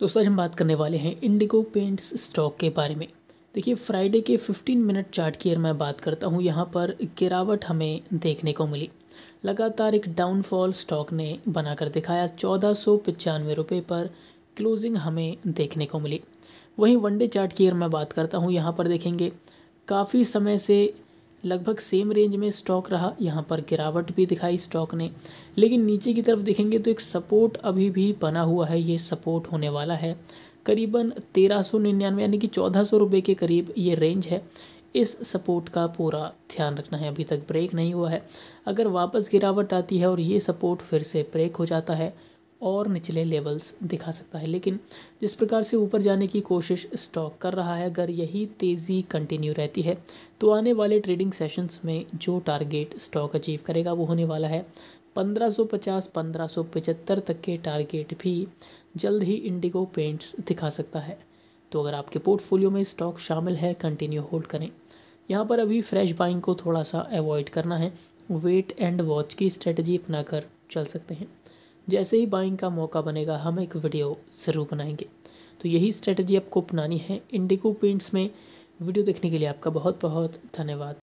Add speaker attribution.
Speaker 1: दोस्तों आज हम बात करने वाले हैं इंडिगो पेंट्स स्टॉक के बारे में देखिए फ्राइडे के 15 मिनट चार्ट की अगर मैं बात करता हूँ यहाँ पर गिरावट हमें देखने को मिली लगातार एक डाउनफॉल स्टॉक ने बनाकर दिखाया चौदह सौ पचानवे रुपये पर क्लोजिंग हमें देखने को मिली वहीं वनडे चार्ट की अगर मैं बात करता हूँ यहाँ पर देखेंगे काफ़ी समय से लगभग सेम रेंज में स्टॉक रहा यहाँ पर गिरावट भी दिखाई स्टॉक ने लेकिन नीचे की तरफ देखेंगे तो एक सपोर्ट अभी भी बना हुआ है ये सपोर्ट होने वाला है करीबन तेरह सौ निन्यानवे यानी कि चौदह सौ रुपये के करीब ये रेंज है इस सपोर्ट का पूरा ध्यान रखना है अभी तक ब्रेक नहीं हुआ है अगर वापस गिरावट आती है और ये सपोर्ट फिर से ब्रेक हो जाता है और निचले लेवल्स दिखा सकता है लेकिन जिस प्रकार से ऊपर जाने की कोशिश स्टॉक कर रहा है अगर यही तेज़ी कंटिन्यू रहती है तो आने वाले ट्रेडिंग सेशंस में जो टारगेट स्टॉक अचीव करेगा वो होने वाला है 1550 1575 तक के टारगेट भी जल्द ही इंडिगो पेंट्स दिखा सकता है तो अगर आपके पोर्टफोलियो में स्टॉक शामिल है कंटिन्यू होल्ड करें यहाँ पर अभी फ्रेश बाइंग को थोड़ा सा अवॉइड करना है वेट एंड वॉच की स्ट्रेटजी अपना कर चल सकते हैं जैसे ही बाइंग का मौका बनेगा हम एक वीडियो ज़रूर बनाएंगे तो यही स्ट्रेटजी आपको अपनानी है इंडिगो पेंट्स में वीडियो देखने के लिए आपका बहुत बहुत धन्यवाद